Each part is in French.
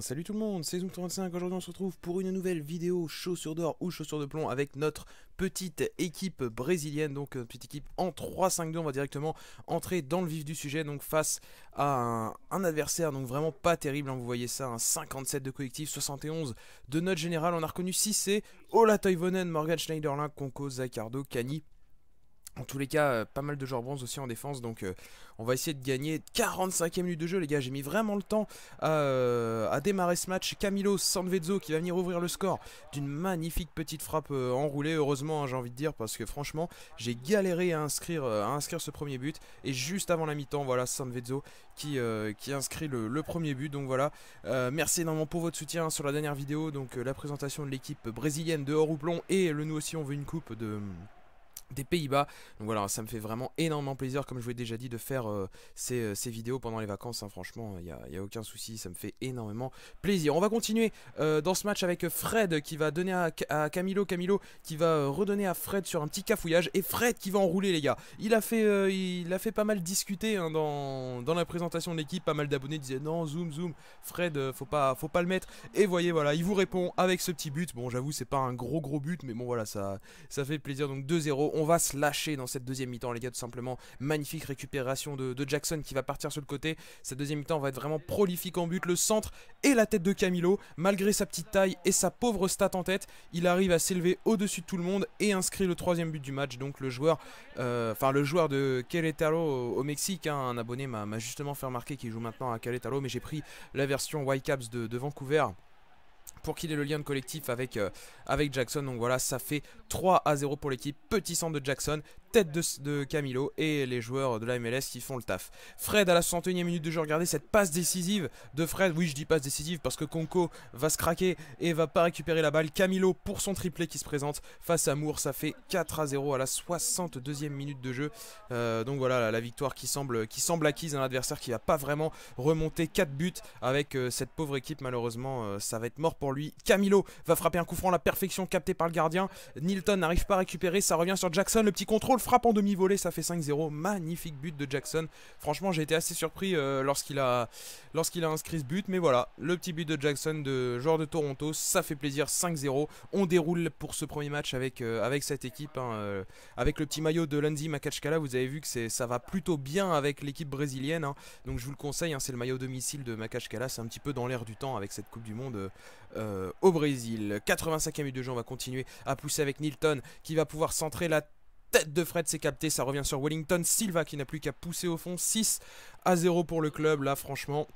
salut tout le monde, c'est Zoom35, aujourd'hui on se retrouve pour une nouvelle vidéo chaussures d'or ou chaussures de plomb avec notre petite équipe brésilienne, donc une petite équipe en 3-5-2, on va directement entrer dans le vif du sujet, donc face à un, adversaire, donc vraiment pas terrible, hein. vous voyez ça, un 57 de collectif, 71 de notre général, on a reconnu 6C, Ola Toivonen, Morgan Schneiderlin, Conco, Zaccardo, Cani, en tous les cas, euh, pas mal de joueurs bronze aussi en défense, donc euh, on va essayer de gagner 45e minute de jeu, les gars. J'ai mis vraiment le temps à, euh, démarrer ce match. Camilo Sanvezzo qui va venir ouvrir le score d'une magnifique petite frappe enroulée, heureusement, hein, j'ai envie de dire, parce que franchement, j'ai galéré à inscrire, à inscrire ce premier but. Et juste avant la mi-temps, voilà, Sanvezzo qui, qui inscrit le, premier but. Donc voilà, merci énormément pour votre soutien sur la dernière vidéo, donc la présentation de l'équipe brésilienne de hors et le Nous aussi on veut une coupe de des Pays-Bas. Donc voilà, ça me fait vraiment énormément plaisir, comme je vous ai déjà dit, de faire euh, euh, ces, vidéos pendant les vacances. Hein. Franchement, il n'y a, aucun souci, ça me fait énormément plaisir. On va continuer euh, dans ce match avec Fred qui va donner à, Camilo, Camilo qui va redonner à Fred sur un petit cafouillage. Et Fred qui va enrouler, les gars. Il a fait, il a fait pas mal discuter hein, dans, la présentation de l'équipe. Pas mal d'abonnés disaient non, zoom, zoom, Fred, faut pas, faut pas le mettre. Et voyez, voilà, il vous répond avec ce petit but. Bon, j'avoue, c'est pas un gros, gros but, mais bon, voilà, ça, ça fait plaisir. Donc 2-0 on va se lâcher dans cette deuxième mi-temps, les gars, tout simplement. Magnifique récupération de, Jackson qui va partir sur le côté. Cette deuxième mi-temps va être vraiment prolifique en but. Le centre et la tête de Camilo, malgré sa petite taille et sa pauvre stat en tête, il arrive à s'élever au-dessus de tout le monde et inscrit le troisième but du match. Donc le joueur, euh, enfin le joueur de Querétaro au, Mexique, hein, un abonné m'a justement fait remarquer qu'il joue maintenant à Querétaro, mais j'ai pris la version Whitecaps de, de Vancouver pour qu'il ait le lien de collectif avec, euh, avec Jackson. Donc voilà, ça fait 3 à 0 pour l'équipe. Petit centre de Jackson, de, Camilo et les joueurs de la MLS qui font le taf. Fred à la 61e minute de jeu, regardez cette passe décisive de Fred. Oui, je dis passe décisive parce que Conco va se craquer et va pas récupérer la balle. Camilo pour son triplé qui se présente face à Moore, ça fait 4 à 0 à la 62e minute de jeu. Euh, donc voilà la, victoire qui semble, qui semble acquise d'un adversaire qui va pas vraiment remonter 4 buts avec euh, cette pauvre équipe. Malheureusement, euh, ça va être mort pour lui. Camilo va frapper un coup franc la perfection capté par le gardien. Nilton n'arrive pas à récupérer, ça revient sur Jackson, le petit contrôle frappe en demi-volée, ça fait 5-0. Magnifique but de Jackson. Franchement, j'ai été assez surpris euh, lorsqu'il a, lorsqu'il a inscrit ce but. Mais voilà, le petit but de Jackson, de joueur de Toronto, ça fait plaisir. 5-0. On déroule pour ce premier match avec, euh, avec cette équipe. Hein, euh, avec le petit maillot de Lanzi Makachkala, vous avez vu que ça va plutôt bien avec l'équipe brésilienne. Hein. Donc je vous le conseille, hein, c'est le maillot domicile de Makachkala. C'est un petit peu dans l'air du temps avec cette Coupe du Monde au Brésil. 85e de jeu, on va continuer à pousser avec Nilton qui va pouvoir centrer la tête de Fred, s'est capté, ça revient sur Wellington Silva qui n'a plus qu'à pousser au fond, 6 à 0 pour le club, là franchement...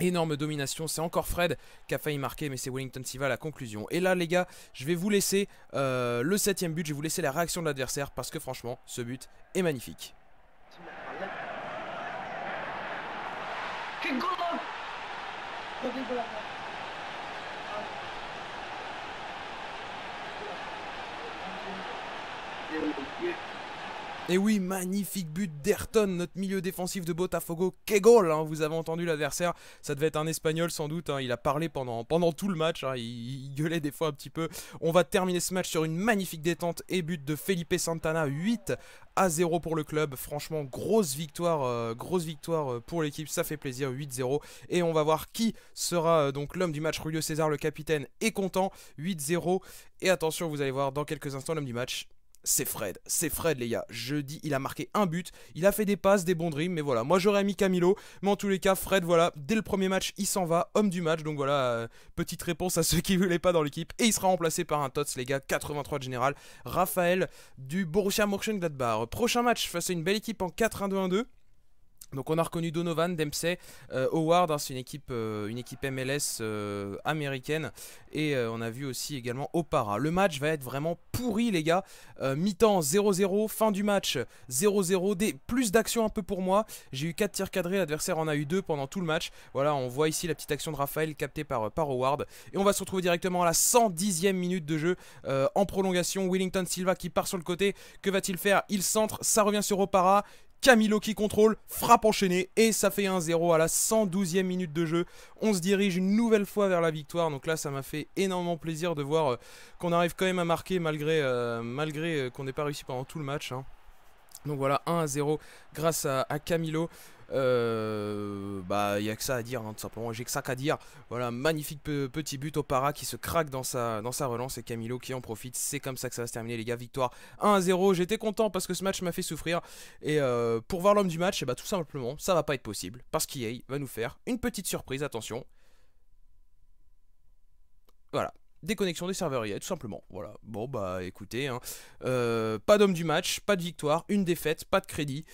Énorme domination, c'est encore Fred qui a failli marquer, mais c'est Wellington Silva la conclusion. Et là, les gars, je vais vous laisser Le euh, le septième but, je vais vous laisser la réaction de l'adversaire, parce que franchement, ce but est magnifique. Et oui, magnifique but d'Ayrton, notre milieu défensif de Botafogo. Que goal hein, Vous avez entendu l'adversaire, ça devait être un Espagnol sans doute. Hein. il a parlé pendant, pendant tout le match, hein. il, gueulait des fois un petit peu. On va terminer ce match sur une magnifique détente et but de Felipe Santana, 8 à 0 pour le club. Franchement, grosse victoire, euh, grosse victoire euh, pour l'équipe, ça fait plaisir, 8-0. Et on va voir qui sera euh, donc l'homme du match. Julio César, le capitaine, est content, 8-0. Et attention, vous allez voir dans quelques instants l'homme du match c'est Fred. C'est Fred, les gars. Je dis, il a marqué un but. Il a fait des passes, des bons dreams. Mais voilà, moi j'aurais mis Camilo. Mais en tous les cas, Fred, voilà, dès le premier match, il s'en va. Homme du match. Donc voilà, euh, petite réponse à ceux qui ne voulaient pas dans l'équipe. Et il sera remplacé par un Tots, les gars. 83 de général. Raphaël du Borussia Mönchengladbach. Prochain match face à une belle équipe en 4-1-2-1-2. Donc on a reconnu Donovan, Dempsey, euh, Howard, hein, c'est une équipe, euh, une équipe MLS euh, américaine. Et on a vu aussi également Opara. Le match va être vraiment pourri les gars. Mi-temps 0-0, fin du match 0-0, des... plus d'actions un peu pour moi. J'ai eu 4 tirs cadrés, l'adversaire en a eu 2 pendant tout le match. Voilà, on voit ici la petite action de Raphaël captée par, par Howard. Et on va se retrouver directement à la 110e minute de jeu en prolongation. Willington Silva qui part sur le côté, que va-t-il faire Il centre, ça revient sur Opara, Camilo qui contrôle, frappe enchaînée et ça fait 1-0 à la 112e minute de jeu. On se dirige une nouvelle fois vers la victoire. Donc là, ça m'a fait énormément plaisir de voir euh, qu'on arrive quand même à marquer malgré, euh, malgré euh, qu'on n'ait pas réussi pendant tout le match. Hein. Donc voilà, 1 0 grâce à Camilo. Euh, bah, il n'y a que ça à dire, hein, tout simplement. J'ai que ça qu'à dire. Voilà, magnifique petit but au para qui se craque dans sa, dans sa relance et Camilo qui en profite. C'est comme ça que ça va se terminer, les gars. Victoire 1-0. J'étais content parce que ce match m'a fait souffrir. Et euh, pour voir l'homme du match, et eh bah, tout simplement, ça va pas être possible parce qu'EA va nous faire une petite surprise. Attention. Voilà déconnexion des serveurs IA, tout simplement. Voilà. Bon, bah écoutez, hein. euh, pas d'homme du match, pas de victoire, une défaite, pas de crédit.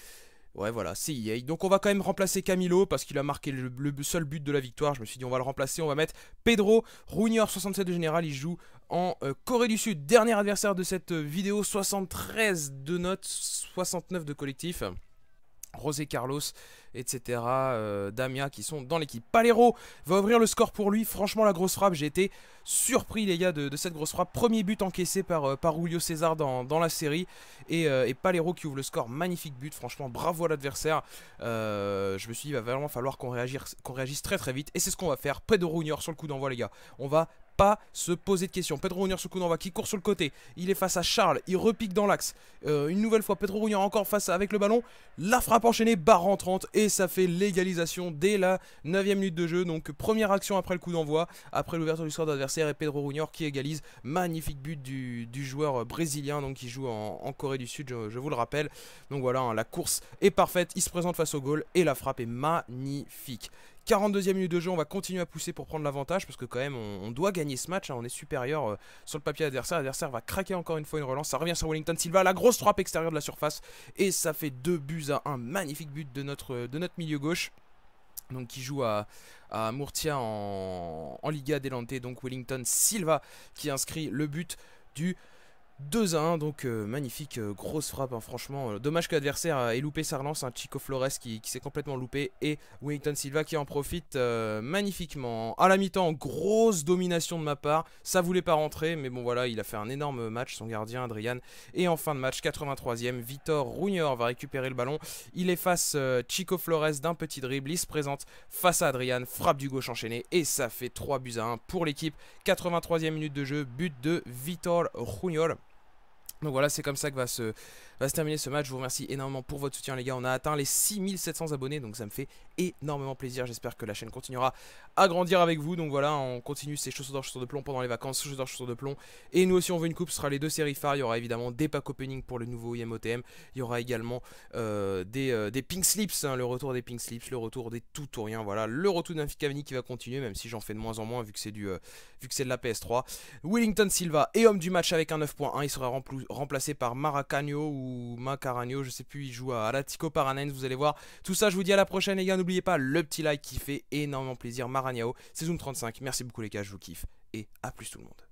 Ouais, voilà, c'est e Donc on va quand même remplacer Camilo parce qu'il a marqué le, seul but de la victoire. Je me suis dit, on va le remplacer. On va mettre Pedro Rougnor, 67 de général. Il joue en euh, Corée du Sud. Dernier adversaire de cette euh, vidéo, 73 de notes, 69 de collectif. José Carlos, etc. Euh, qui sont dans l'équipe. Palero va ouvrir le score pour lui. Franchement, la grosse frappe, j'ai été surpris, les gars, de, cette grosse frappe. Premier but encaissé par, euh, Julio César dans, la série. Euh, et, Palero qui ouvre le score. Magnifique but, franchement, bravo à l'adversaire. Euh, je me suis dit, il va vraiment falloir qu'on réagisse, très très vite. Et c'est ce qu'on va faire. près de Rounior sur le coup d'envoi, les gars. On va se poser de questions. Pedro coup d'envoi qui court sur le côté. Il est face à Charles. Il repique dans l'axe. Euh, une nouvelle fois, Pedro Runior encore face avec le ballon. La frappe enchaînée, barre en Et ça fait l'égalisation dès la 9 e minute de jeu. Donc première action après le coup d'envoi. Après l'ouverture du score d'adversaire. Et Pedro Runior qui égalise. Magnifique but du, joueur brésilien. Donc qui joue en, Corée du Sud, je, vous le rappelle. Donc voilà, hein, la course est parfaite. Il se présente face au goal. Et la frappe est magnifique. 42e minute de jeu, on va continuer à pousser pour prendre l'avantage parce que quand même on, doit gagner ce match, hein. on est supérieur euh, sur le papier adversaire, l'adversaire va craquer encore une fois une relance, ça revient sur Wellington Silva, la grosse frappe extérieure de la surface et ça fait deux buts à un magnifique but de notre, de notre milieu gauche. Donc qui joue à, à en, Liga Adelante, donc Wellington Silva qui inscrit le but du 2 à 1, donc euh, magnifique, euh, grosse frappe, hein, franchement. Euh, dommage que l'adversaire ait loupé sa relance, hein, Chico Flores qui, s'est complètement loupé, et Wellington Silva qui en profite magnifiquement. À la mi-temps, grosse domination de ma part, ça voulait pas rentrer, mais bon voilà, il a fait un énorme match, son gardien Adrian. Et en fin de match, 83ème, Vitor Rougnor va récupérer le ballon, il efface Chico Flores d'un petit dribble, il se présente face à Adrian, frappe du gauche enchaîné, et ça fait 3 buts à 1 pour l'équipe. 83 e minute de jeu, but de Vitor Rougnor. Donc voilà, c'est comme ça que va se, va se terminer ce match. Je vous remercie énormément pour votre soutien, les gars. On a atteint les 6700 abonnés, donc ça me fait énormément plaisir. J'espère que la chaîne continuera à grandir avec vous. Donc voilà, on continue ces chaussures d'or, chaussures de plomb pendant les vacances, chaussures d'or, chaussures de plomb. Et nous aussi, on veut une coupe. Ce sera les deux séries phares. Il y aura évidemment des packs opening pour le nouveau IMOTM. Il y aura également euh, euh, des, pink slips, hein, le retour des pink slips, le retour des tout ou rien. Voilà, le retour d'un Cavani qui va continuer, même si j'en fais de moins en moins vu que c'est du euh, vu que c'est de la PS3. willington Silva et homme du match avec un 9.1. Il sera remplacé par Maracagno ou Macaragno je sais plus. Il joue à Atlético Paranaense. Vous allez voir. Tout ça, je vous dis à la prochaine, les gars. N'oubliez pas le petit like qui fait énormément plaisir. Maraniao, saison 35 Merci beaucoup les gars, je vous kiffe. Et à plus tout le monde.